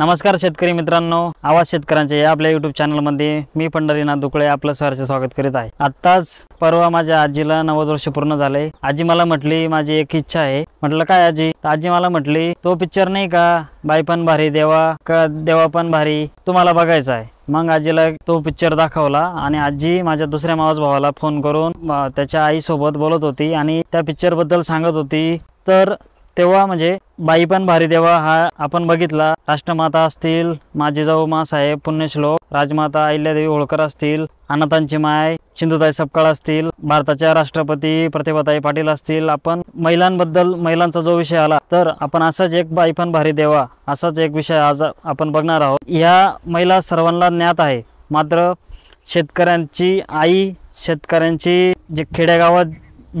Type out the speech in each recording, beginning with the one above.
नमस्कार शेतकरी मित्रांनो आवाज शेतकऱ्यांचे या आपल्या युट्यूब चॅनलमध्ये मी पंढरीनाथ दुकळे आपलं सरचं स्वागत करीत आहे आत्ताच परवा माझ्या आजीला नव्वद वर्ष पूर्ण झाले आजी मला म्हटली माझी एक इच्छा आहे म्हटलं काय आजी आजी मला म्हटली तो पिक्चर नाही का बाई पण भारी देवा का देवा पण भारी तुम्हाला बघायचा आहे मग आजीला तो पिक्चर दाखवला आणि आजी माझ्या दुसऱ्या मावस भावाला फोन करून त्याच्या आईसोबत बोलत होती आणि त्या पिक्चर बद्दल सांगत होती तर तेव्हा म्हणजे बाई पण भारी देवा हा आपण बघितला राष्ट्रमाता असतील माझे जाऊ मासाहेब पुण्यश्लोक राजमाता अहिल्यादेवी होळकर असतील अनाथांची माय सिंधुताई सपकाळ असतील भारताच्या राष्ट्रपती प्रतिभाताई पाटील असतील आपण महिलांबद्दल महिलांचा जो विषय आला तर आपण असाच एक बाई पण भारी देवा असाच एक विषय आज आपण बघणार आहोत ह्या महिला सर्वांना ज्ञात आहे मात्र शेतकऱ्यांची आई शेतकऱ्यांची जे खेड्यागावात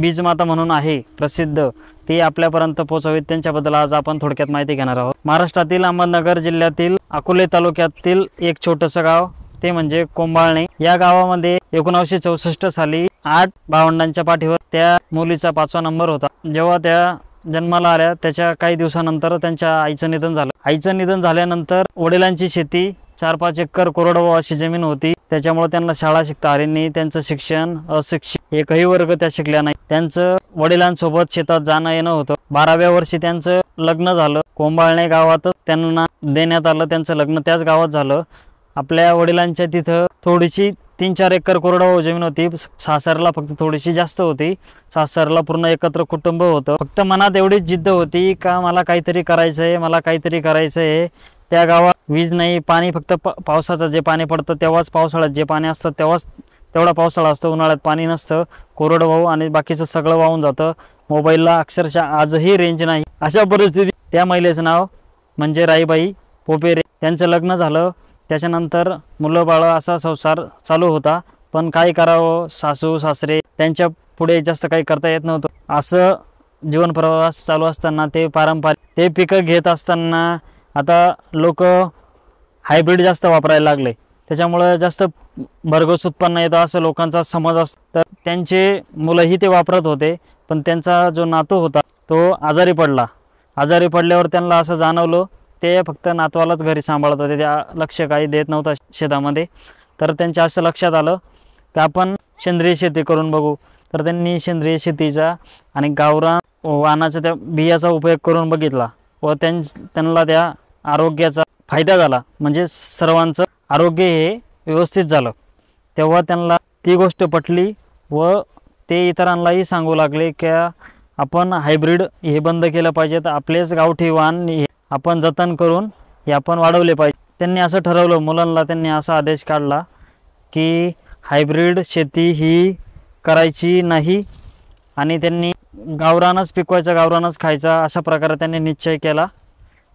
बीजमाता म्हणून आहे प्रसिद्ध ते आपल्यापर्यंत पोहोचवेत त्यांच्याबद्दल आज आपण थोडक्यात माहिती घेणार आहोत महाराष्ट्रातील अहमदनगर जिल्ह्यातील अकोले तालुक्यातील एक छोटसं गाव ते म्हणजे कोंबाळणे या गावामध्ये एकोणाशे चौसष्ट साली आठ भावंडांच्या पाठीवर त्या मुलीचा पाचवा नंबर होता जेव्हा त्या जन्माला आल्या त्याच्या काही दिवसानंतर त्यांच्या आईचं निधन झालं आईचं निधन झाल्यानंतर वडिलांची शेती चार पाच एकर कोरडवाऊ अशी जमीन होती त्याच्यामुळे त्यांना शाळा शिकता आली नाही त्यांचं शिक्षण अशिक्षित एकही वर्ग त्या शिकल्या नाही त्यांचं वडिलांसोबत शेतात जाणं येणं होतं बाराव्या वर्षी त्यांचं लग्न झालं कोंबाळणे गावातच त्यांना देण्यात आलं त्यांचं लग्न त्याच गावात झालं आपल्या वडिलांच्या तिथं थोडीशी तीन चार एकर कोरडा जमीन होती सासरला फक्त थोडीशी जास्त होती सासरला पूर्ण एकत्र कुटुंब होतं फक्त मनात एवढीच जिद्द होती का मला काहीतरी करायचं आहे मला काहीतरी करायचं आहे त्या गावात वीज नाही पाणी फक्त पावसाचं जे पाणी पडतं तेव्हाच पावसाळ्यात जे पाणी असतं तेव्हाच तेवढा पावसाळा असतो उन्हाळ्यात पाणी नसतं कोरडं वाहू आणि बाकीचं सगळं वाहून जातं मोबाईलला अक्षरशः आजही रेंज नाही अशा परिस्थितीत त्या महिलेचं नाव म्हणजे राईबाई पोपेरे त्यांचं लग्न झालं त्याच्यानंतर मुलं बाळं असा संसार चालू होता पण काय करावं सासू सासरे त्यांच्या पुढे जास्त काही करता येत नव्हतं असं जीवन प्रवास चालू असताना ते पारंपरिक ते पिकं घेत असताना आता लोक हायब्रिड जास्त वापरायला लागले त्याच्यामुळं जास्त भरघोस उत्पन्न येतं असं लोकांचा समज असतो तर त्यांचे मुलंही ते वापरत होते पण त्यांचा जो नातू होता तो आजारी पडला आजारी पडल्यावर त्यांना असं जाणवलं ते फक्त नातवालाच घरी सांभाळत होते त्या लक्ष काही देत नव्हता शेतामध्ये तर त्यांच्या असं लक्षात आलं की आपण सेंद्रिय शेती करून बघू तर त्यांनी सेंद्रिय शेतीचा आणि गावरान वाहनाचा त्या बियाचा उपयोग करून बघितला व त्यां त्यांना त्या आरोग्याचा फायदा झाला म्हणजे सर्वांचं आरोग्य हे व्यवस्थित झालं तेव्हा त्यांना ती गोष्ट पटली व ते इतरांनाही सांगू लागले की आपण हायब्रीड हे बंद केलं तर आपलेच गावठी वाहन हे आपण जतन करून हे आपण वाढवले पाहिजे त्यांनी असं ठरवलं मुलांना त्यांनी असा आदेश काढला की हायब्रीड शेती ही करायची नाही आणि त्यांनी गावरानच पिकवायचा गावरानच खायचा अशा प्रकारे त्यांनी निश्चय केला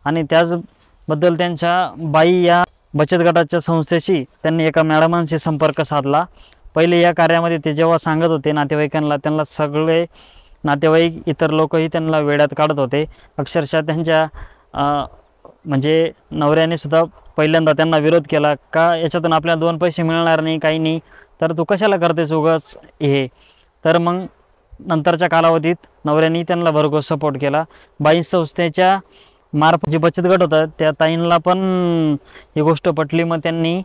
आणि त्याचबद्दल त्यांच्या बाई या बचत गटाच्या संस्थेशी त्यांनी एका मॅडमांशी संपर्क साधला पहिले या कार्यामध्ये ते जेव्हा सांगत होते नातेवाईकांना त्यांना सगळे नातेवाईक इतर लोकही त्यांना वेड्यात काढत होते अक्षरशः त्यांच्या म्हणजे नवऱ्याने सुद्धा पहिल्यांदा त्यांना विरोध केला का याच्यातून आपल्याला दोन पैसे मिळणार नाही काही नाही तर तू कशाला करतेस उगाच हे तर मग नंतरच्या कालावधीत नवऱ्यांनी त्यांना भरघोस सपोर्ट केला बाई संस्थेच्या मार्फ जे बचत गट होता त्या ताईंना पण ही गोष्ट पटली मग त्यांनी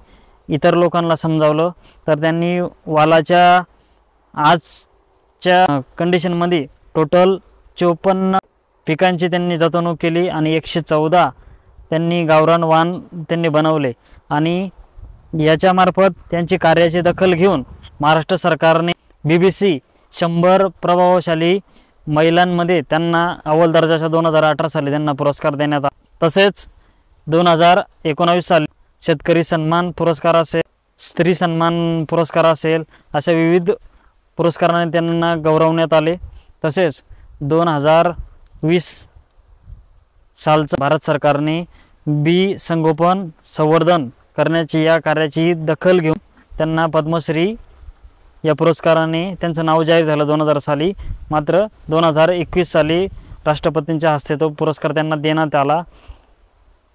इतर लोकांना समजावलं तर त्यांनी वालाच्या आजच्या कंडिशनमध्ये टोटल चोपन्न पिकांची त्यांनी जतवणूक केली आणि एकशे चौदा त्यांनी गावरान वान त्यांनी बनवले आणि याच्यामार्फत त्यांची कार्याची दखल घेऊन महाराष्ट्र सरकारने बी बी सी शंभर प्रभावशाली महिलांमध्ये त्यांना अव्वल दर्जाच्या दोन हजार अठरा साली त्यांना पुरस्कार देण्यात आला तसेच दोन हजार एकोणावीस साली शेतकरी सन्मान पुरस्कार असेल स्त्री सन्मान पुरस्कार असेल अशा विविध पुरस्काराने त्यांना गौरवण्यात आले तसेच दोन हजार वीस सालचं भारत सरकारने बी संगोपन संवर्धन करण्याची या कार्याची दखल घेऊन त्यांना पद्मश्री या पुरस्काराने त्यांचं नाव जाहीर झालं दोन हजार साली मात्र दोन हजार एकवीस साली राष्ट्रपतींच्या हस्ते तो पुरस्कार त्यांना देण्यात आला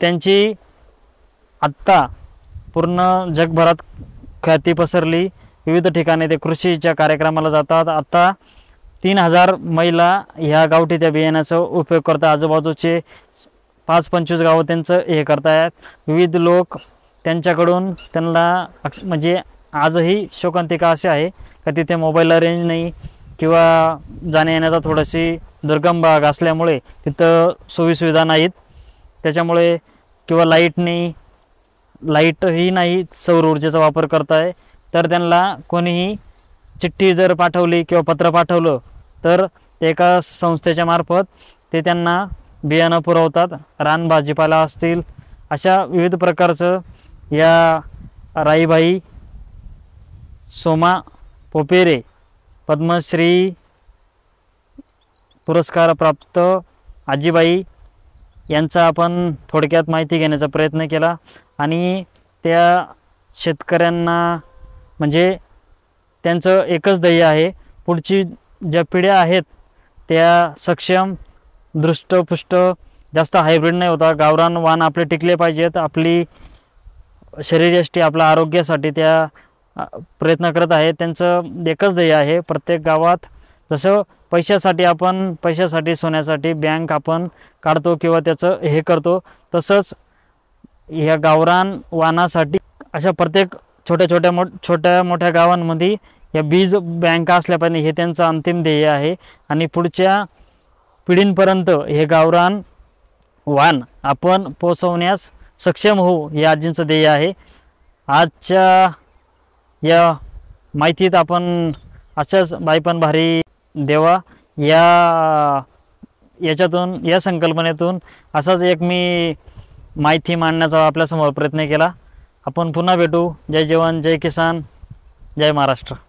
त्यांची आत्ता पूर्ण जगभरात ख्याती पसरली विविध ठिकाणी ते कृषीच्या कार्यक्रमाला जातात आत्ता तीन हजार महिला ह्या गावठी त्या बियाण्याचा उपयोग करतात आजूबाजूचे पाच पंचवीस गावं त्यांचं हे करतायत विविध लोक त्यांच्याकडून त्यांना म्हणजे आजही शोकांतिका अशी आहे का तिथे मोबाईलला रेंज नाही किंवा जाण्या येण्याचा थोडीशी दुर्गम भाग असल्यामुळे तिथं सोयीसुविधा नाहीत त्याच्यामुळे किंवा लाईट नाही लाईटही नाही सौर ऊर्जेचा वापर करत आहे तर त्यांना कोणीही चिठ्ठी जर पाठवली किंवा पत्र पाठवलं तर एका संस्थेच्या मार्फत ते त्यांना बियाणं पुरवतात रान भाजीपाला असतील अशा विविध प्रकारचं या राईबाई सोमा पोपेरे पद्मश्री पुरस्कार प्राप्त आजीबाई यांचा आपण थोडक्यात माहिती घेण्याचा प्रयत्न केला आणि त्या शेतकऱ्यांना म्हणजे त्यांचं एकच ध्येय आहे पुढची ज्या पिढ्या आहेत त्या सक्षम दृष्टपुष्ट जास्त हायब्रिड नाही होता गावरान वान आपले टिकले पाहिजेत आपली शरीरयष्टी आपल्या आरोग्यासाठी त्या प्रयत्न करत आहे त्यांचं एकच ध्येय आहे प्रत्येक गावात जसं पैशासाठी आपण पैशासाठी सोन्यासाठी बँक आपण काढतो किंवा त्याचं हे करतो तसंच ह्या गावरान वानासाठी अशा प्रत्येक छोट्या छोट्या मो छोट्या मोठ्या गावांमध्ये या बीज बँका असल्या पाहिजे हे त्यांचं अंतिम ध्येय आहे आणि पुढच्या पिढींपर्यंत हे गावरान वान आपण पोचवण्यास सक्षम होऊ हे आजींचं ध्येय आहे आजच्या या माहितीत आपण अशाच बाईपण भारी देवा या याच्यातून या संकल्पनेतून असाच एक मी माहिती मांडण्याचा आपल्यासमोर प्रयत्न केला आपण पुन्हा भेटू जय जवान जय किसान जय महाराष्ट्र